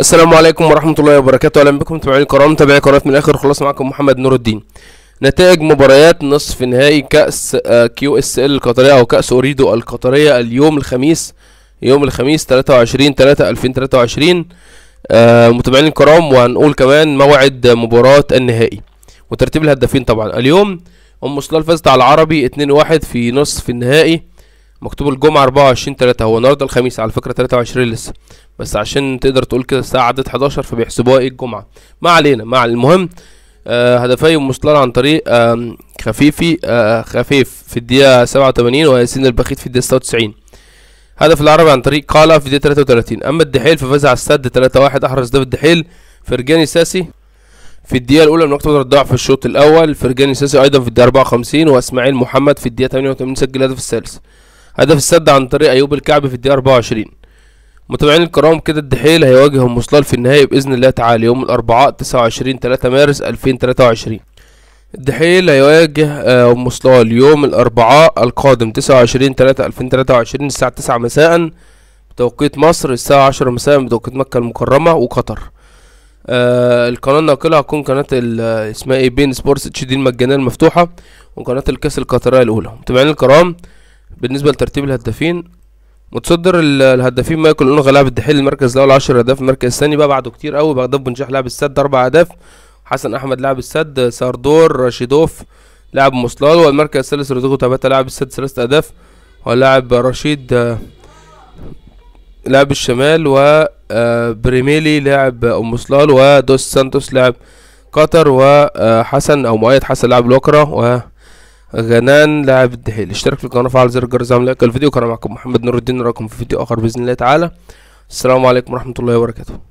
السلام عليكم ورحمة الله وبركاته أهلا بكم متابعين الكرام متابعي قناة من الآخر خلاص معكم محمد نور الدين نتائج مباريات نصف نهائي كأس آه، كيو اس ال القطرية أو كأس أوريدو القطرية اليوم الخميس يوم الخميس 23 3 2023 آه متابعين الكرام وهنقول كمان موعد مباراة النهائي وترتيب الهدافين طبعا اليوم أم سلال فازت على العربي 2-1 في نصف النهائي مكتوب الجمعة 24 3 هو النهارده الخميس على فكرة 23 لسه بس عشان تقدر تقول كده الساعة عدت 11 فبيحسبوها ايه الجمعة ما علينا ما علينا المهم آه هدفي وموصلان عن طريق آه خفيفي آه خفيف في الدقيقة 87 وياسين البخيت في الدقيقة 96 هدف العربي عن طريق قالا في الدقيقة 33 أما الدحيل ففاز على السد 3-1 أحرز ديفيد الدحيل فرجاني ساسي في الدقيقة الأولى من وقت الضاع في الشوط الأول فرجاني ساسي أيضا في الدقيقة 54 وإسماعيل محمد في الدقيقة 88 سجل الهدف الثالث هدف السد عن طريق أيوب الكعبي في الدقيقة 24 متابعين الكرام كده الدحيل هيواجه المصلال في النهائي بإذن الله تعالى يوم الأربعاء 29 3 مارس 2023 الدحيل هيواجه المصلال آه، يوم الأربعاء القادم 29 3 2023 الساعة 9 مساء بتوقيت مصر الساعة 10 مساء بتوقيت مكة المكرمة وقطر آه القناة الناقلة هتكون قناة اسمها ايه بين سبورتس اتش دي المجانية المفتوحة وقناة الكاس القطرية الأولى متابعين الكرام بالنسبة لترتيب الهدافين متصدر الهدافين مايكل اونغا لاعب الدحيل المركز الاول 10 اهداف المركز الثاني بقى بعده كتير قوي بغداد بنجاح لاعب السد اربع اهداف حسن احمد لاعب السد ساردور رشيدوف لاعب مصلال والمركز الثالث رودوغو تاباتا لاعب السد ثلاثة اهداف ولاعب رشيد لاعب الشمال و بريميلي لاعب ام ودوس سانتوس لاعب قطر وحسن او مؤيد حسن لاعب الوكرة غنان لاعب الدحيل اشترك في القناة وفعل زر الجرس زي لايك الفيديو كان معكم محمد نور الدين نراكم في فيديو آخر بإذن الله تعالى السلام عليكم ورحمة الله وبركاته